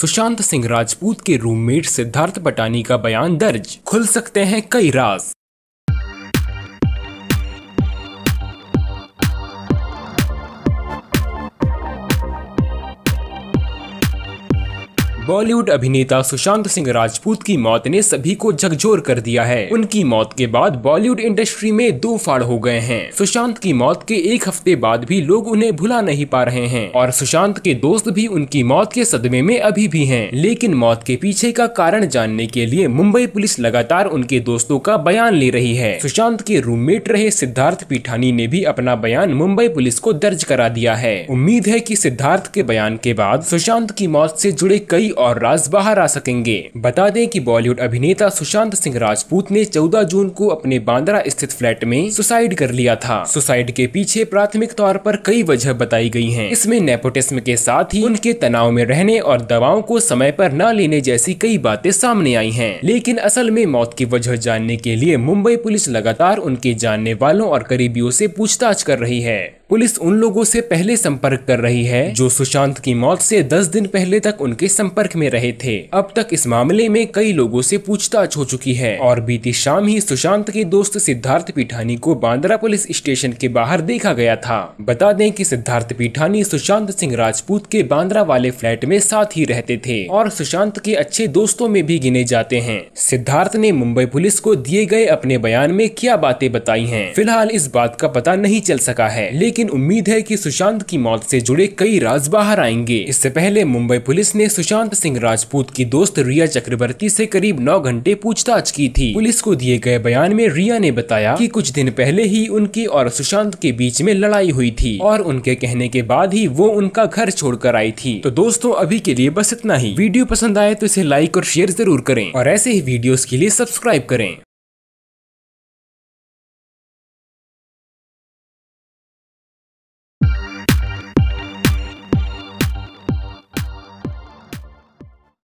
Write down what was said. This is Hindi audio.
सुशांत सिंह राजपूत के रूममेट सिद्धार्थ पटानी का बयान दर्ज खुल सकते हैं कई राज बॉलीवुड अभिनेता सुशांत सिंह राजपूत की मौत ने सभी को झकझोर कर दिया है उनकी मौत के बाद बॉलीवुड इंडस्ट्री में दो फाड़ हो गए हैं सुशांत की मौत के एक हफ्ते बाद भी लोग उन्हें भुला नहीं पा रहे हैं और सुशांत के दोस्त भी उनकी मौत के सदमे में अभी भी हैं। लेकिन मौत के पीछे का कारण जानने के लिए मुंबई पुलिस लगातार उनके दोस्तों का बयान ले रही है सुशांत के रूममेट रहे सिद्धार्थ पीठानी ने भी अपना बयान मुंबई पुलिस को दर्ज करा दिया है उम्मीद है की सिद्धार्थ के बयान के बाद सुशांत की मौत ऐसी जुड़े कई और राज बाहर आ सकेंगे बता दें कि बॉलीवुड अभिनेता सुशांत सिंह राजपूत ने 14 जून को अपने बांद्रा स्थित फ्लैट में सुसाइड कर लिया था सुसाइड के पीछे प्राथमिक तौर पर कई वजह बताई गई हैं। इसमें नेपोटिज्म के साथ ही उनके तनाव में रहने और दवाओं को समय आरोप न लेने जैसी कई बातें सामने आई है लेकिन असल में मौत की वजह जानने के लिए मुंबई पुलिस लगातार उनके जानने वालों और करीबियों से पूछताछ कर रही है पुलिस उन लोगों से पहले संपर्क कर रही है जो सुशांत की मौत से 10 दिन पहले तक उनके संपर्क में रहे थे अब तक इस मामले में कई लोगों से पूछताछ हो चुकी है और बीती शाम ही सुशांत के दोस्त सिद्धार्थ पीठानी को बांद्रा पुलिस स्टेशन के बाहर देखा गया था बता दें कि सिद्धार्थ पीठानी सुशांत सिंह राजपूत के बांद्रा वाले फ्लैट में साथ ही रहते थे और सुशांत के अच्छे दोस्तों में भी गिने जाते हैं सिद्धार्थ ने मुंबई पुलिस को दिए गए अपने बयान में क्या बातें बताई हैं फिलहाल इस बात का पता नहीं चल सका है लेकिन लेकिन उम्मीद है कि सुशांत की मौत से जुड़े कई राज बाहर आएंगे इससे पहले मुंबई पुलिस ने सुशांत सिंह राजपूत की दोस्त रिया चक्रवर्ती से करीब नौ घंटे पूछताछ की थी पुलिस को दिए गए बयान में रिया ने बताया कि कुछ दिन पहले ही उनकी और सुशांत के बीच में लड़ाई हुई थी और उनके कहने के बाद ही वो उनका घर कर आई थी तो दोस्तों अभी के लिए बस इतना ही वीडियो पसंद आए तो इसे लाइक और शेयर जरूर करें और ऐसे ही वीडियो के लिए सब्सक्राइब करें